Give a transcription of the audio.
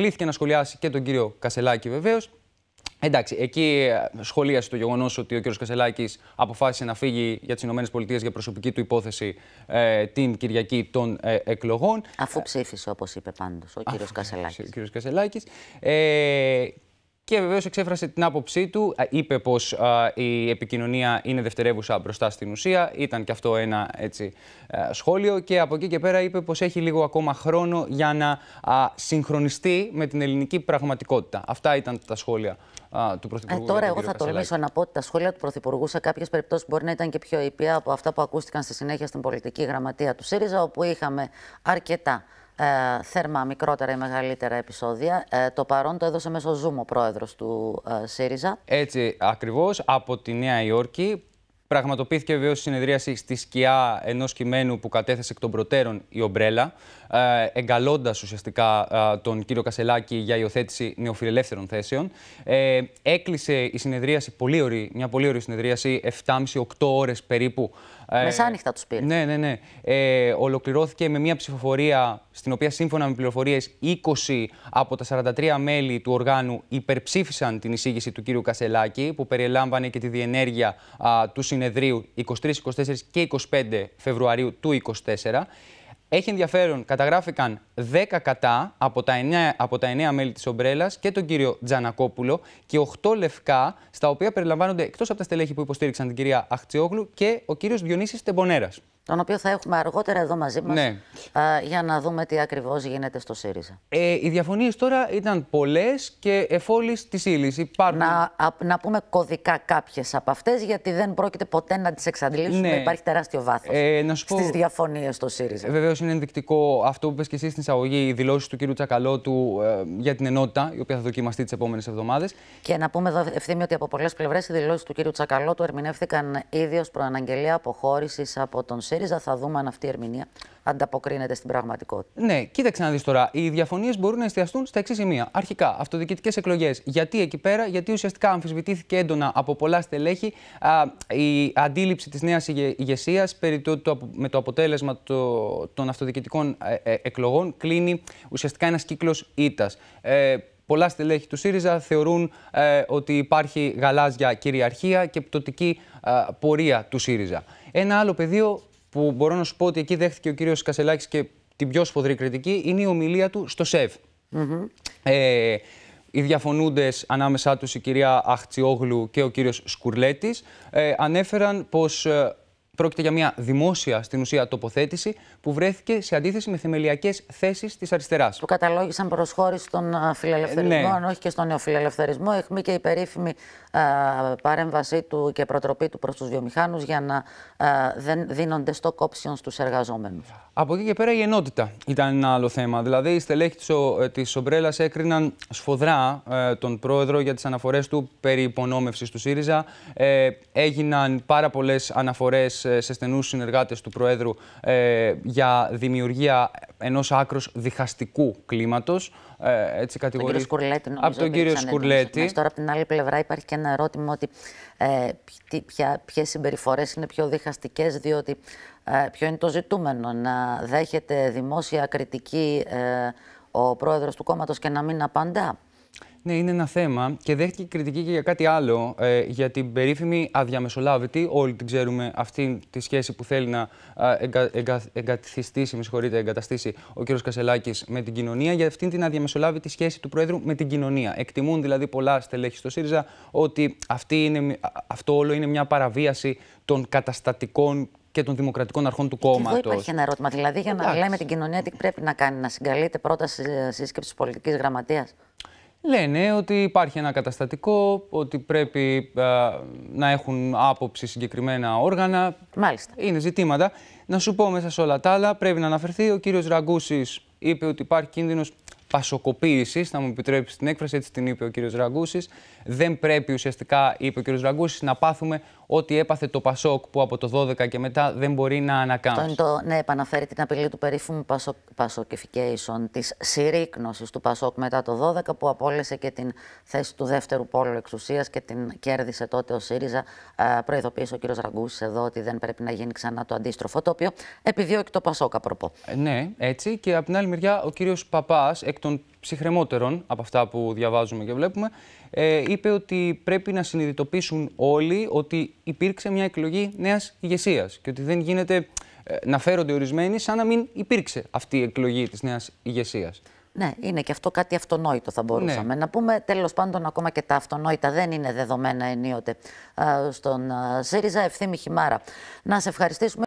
Κλήθηκε να σχολιάσει και τον κύριο Κασελάκη βεβαίως. Εντάξει, εκεί ε, σχολίασε το γεγονός ότι ο κύριος Κασελάκης αποφάσισε να φύγει για τις ΗΠΑ για προσωπική του υπόθεση ε, την Κυριακή των ε, εκλογών. Αφού ψήφισε, όπως είπε πάντως ο κύριος ναι, Κασελάκης. Ο Ε, και βεβαίως εξέφρασε την άποψή του. Είπε πως η επικοινωνία είναι δευτερεύουσα μπροστά στην ουσία. Ήταν και αυτό ένα έτσι, σχόλιο. Και από εκεί και πέρα είπε πως έχει λίγο ακόμα χρόνο για να συγχρονιστεί με την ελληνική πραγματικότητα. Αυτά ήταν τα σχόλια του Πρωθυπουργού. Ε, τώρα, εγώ θα τολμήσω να πω ότι τα σχόλια του Πρωθυπουργού σε κάποιες περιπτώσεις μπορεί να ήταν και πιο ήπια από αυτά που ακούστηκαν στη συνέχεια στην πολιτική γραμματεία του ΣΥΡΙΖΑ, όπου είχαμε αρκετά ε, θερμά μικρότερα ή μεγαλύτερα επεισόδια. Ε, το παρόν το έδωσε μέσω Zoom ο πρόεδρος του ε, ΣΥΡΙΖΑ. Έτσι ακριβώς, από τη Νέα Υόρκη. Πραγματοποιήθηκε βεβαίως η συνεδρίαση στη σκιά ενός κειμένου που κατέθεσε εκ των προτέρων η Ομπρέλα, ε, εγκαλώντας ουσιαστικά τον κύριο Κασελάκη για υιοθέτηση νεοφιλελεύθερων θέσεων. έκλεισε η συνεδρίαση πολύ ωραία, μια πολύ ωραία συνεδρίαση, 7,5-8 ώρες περίπου ε, Μεσάνυχτα τους πήρε. Ναι, ναι, ναι. Ε, ολοκληρώθηκε με μια ψηφοφορία στην οποία σύμφωνα με πληροφορίες 20 από τα 43 μέλη του οργάνου υπερψήφισαν την εισήγηση του κύριου Κασελάκη, που περιέλαμβανε και τη διενέργεια του συνεδρίου 23, 24 και 25 Φεβρουαρίου του 2024. Έχει ενδιαφέρον, καταγράφηκαν 10 κατά από τα 9, από τα 9 μέλη της Ομπρέλας και τον κύριο Τζανακόπουλο και 8 λευκά, στα οποία περιλαμβάνονται εκτός από τα στελέχη που υποστήριξαν την κυρία Αχτσιόγλου και ο κύριος Διονύσης Τεμπονέρας τον οποίο θα έχουμε αργότερα εδώ μαζί μας, ναι. για να δούμε τι ακριβώς γίνεται στο ΣΥΡΙΖΑ. Ε, οι διαφωνίες τώρα ήταν πολλές και εφόλης της ύλης. Υπάρχουν... Να, να πούμε κωδικά κάποιες από αυτές, γιατί δεν πρόκειται ποτέ να τις εξαντλήσουμε. Ναι. Υπάρχει τεράστιο βάθος ε, να στις διαφωνίες στο ΣΥΡΙΖΑ. Ε, Βεβαίως είναι ενδεικτικό αυτό που είπες και εσύ στην εισαγωγή, οι δηλώσεις του κ. Τσακαλώτου ε, για την ενότητα, η οποία θα δοκιμαστεί τις επόμενες εβδομάδες. Και να πούμε εδώ ευθύμη ότι από πολλές πλευρές οι δηλώσεις του κ. Τσακαλώτου ερμηνεύθηκαν ήδη ως προαναγγελία αποχώρησης από τον ΣΥΡΙΖΑ. ΣΥΡΙΖΑ. Θα δούμε αν αυτή η ερμηνεία ανταποκρίνεται στην πραγματικότητα. Ναι, κοίταξε να δεις τώρα. Οι διαφωνίες μπορούν να εστιαστούν στα εξής σημεία. Αρχικά, αυτοδιοικητικές εκλογές. Γιατί εκεί πέρα, γιατί ουσιαστικά αμφισβητήθηκε έντονα από πολλά στελέχη α, η αντίληψη της νέας ηγεσίας περί το, το, με το αποτέλεσμα το, των αυτοδιοικητικών ε, ε, εκλογών. Κλείνει ουσιαστικά ένας κύκλος ήττας. Ε, πολλά στελέχη του ΣΥΡΙΖΑ θεωρούν ε, ότι υπάρχει γαλάζια κυριαρχία και πτωτική πορεία του ΣΥΡΙΖΑ. Ένα άλλο πεδίο που μπορώ να σου πω ότι εκεί δέχτηκε ο κύριος Κασελάκης και την πιο σφοδρή κριτική, είναι η ομιλία του στο ΣΕΒ. ε, οι διαφωνούντες ανάμεσά τους, η κυρία Αχτσιόγλου και ο κύριος Σκουρλέτης, ε, ανέφεραν πως... Ε, Πρόκειται για μια δημόσια στην ουσία τοποθέτηση που βρέθηκε σε αντίθεση με θεμελιακές θέσεις της αριστεράς. Που καταλόγησαν προσχώρηση στον ε, φιλελευθερισμών, ναι. όχι και στον νεοφιλελευθερισμό. Εχμή και η περίφημη ε, παρέμβασή του και προτροπή του προς τους βιομηχάνους για να ε, δεν δίνονται στο κόψιον στους εργαζόμενους. Από εκεί και πέρα η ενότητα ήταν ένα άλλο θέμα. Δηλαδή, οι στελέχοι τη Ομπρέλας έκριναν σφοδρά τον πρόεδρο για τις αναφορές του περί υπονόμευσης του ΣΥΡΙΖΑ. έγιναν πάρα πολλές αναφορές ε, σε στενούς συνεργάτες του Προέδρου ε, για δημιουργία ενός άκρος διχαστικού κλίματος. Ε, έτσι κατηγορεί. από τον κύριο Σκουρλέτη. τώρα από την άλλη πλευρά υπάρχει και ένα ερώτημα ότι ε, ποιες συμπεριφορές είναι πιο διχαστικές, διότι ε, ποιο είναι το ζητούμενο, να δέχεται δημόσια κριτική ο πρόεδρος του κόμματος και να μην απαντά. Ναι, είναι ένα θέμα και δέχτηκε κριτική και για κάτι άλλο. Ε, για την περίφημη αδιαμεσολάβητη. Όλοι την ξέρουμε αυτή τη σχέση που θέλει να εγκα, εγκα, εγκαταστήσει, με συγχωρείτε, εγκαταστήσει ο κ. Κασελάκης με την κοινωνία. Για αυτήν την αδιαμεσολάβητη σχέση του Προέδρου με την κοινωνία. Εκτιμούν δηλαδή πολλά στελέχη στο ΣΥΡΙΖΑ ότι αυτή είναι, αυτό όλο είναι μια παραβίαση των καταστατικών και των δημοκρατικών αρχών του κόμματο. Εδώ υπάρχει ένα ερώτημα. Δηλαδή, για να λέμε την κοινωνία, τι πρέπει να κάνει, να συγκαλείται πρώτα ε, σύσκεψης πολιτικής γραμματείας λένε ότι υπάρχει ένα καταστατικό, ότι πρέπει να έχουν άποψη συγκεκριμένα όργανα. Μάλιστα. Είναι ζητήματα. Να σου πω μέσα σε όλα τα άλλα, πρέπει να αναφερθεί, ο κύριος Ραγκούσης είπε ότι υπάρχει κίνδυνος πασοκοποίησης, θα μου επιτρέψεις την έκφραση, έτσι την είπε ο κ. Ραγκούσης. Δεν πρέπει ουσιαστικά, είπε ο κ. Ραγκούσης, να πάθουμε ό,τι έπαθε το Πασόκ που από το 12 και μετά δεν μπορεί να ανακάμψει. Αυτό είναι το, ναι, επαναφέρει την απειλή του περίφημου Πασο, Πασοκification, της συρρήκνωσης του Πασόκ μετά το 12 που απόλυσε και την θέση του δεύτερου πόλου εξουσίας και την κέρδισε τότε ο ΣΥΡΙΖΑ. Ε, προειδοποίησε ο κ. Ραγκούσης εδώ ότι δεν πρέπει να γίνει ξανά το αντίστροφο, το οποίο επιδιώκει το Πασόκ, απροπό. Ε, ναι, έτσι. Και από την άλλη μεριά, ο κ. Παπάς, εκ των ψυχρεμότερων από αυτά που διαβάζουμε και βλέπουμε, ε, είπε ότι πρέπει να συνειδητοποιήσουν όλοι ότι υπήρξε μια εκλογή νέας ηγεσίας και ότι δεν γίνεται ε, να φέρονται ορισμένοι σαν να μην υπήρξε αυτή η εκλογή της νέας ηγεσίας. Ναι, είναι και αυτό κάτι αυτονόητο θα μπορούσαμε ναι. να πούμε. Τέλος πάντων, ακόμα και τα αυτονόητα δεν είναι δεδομένα ενίοτε ε, στον ε, ΣΥΡΙΖΑ. Ευθύμη Χιμάρα. Να σε ευχαριστήσουμε.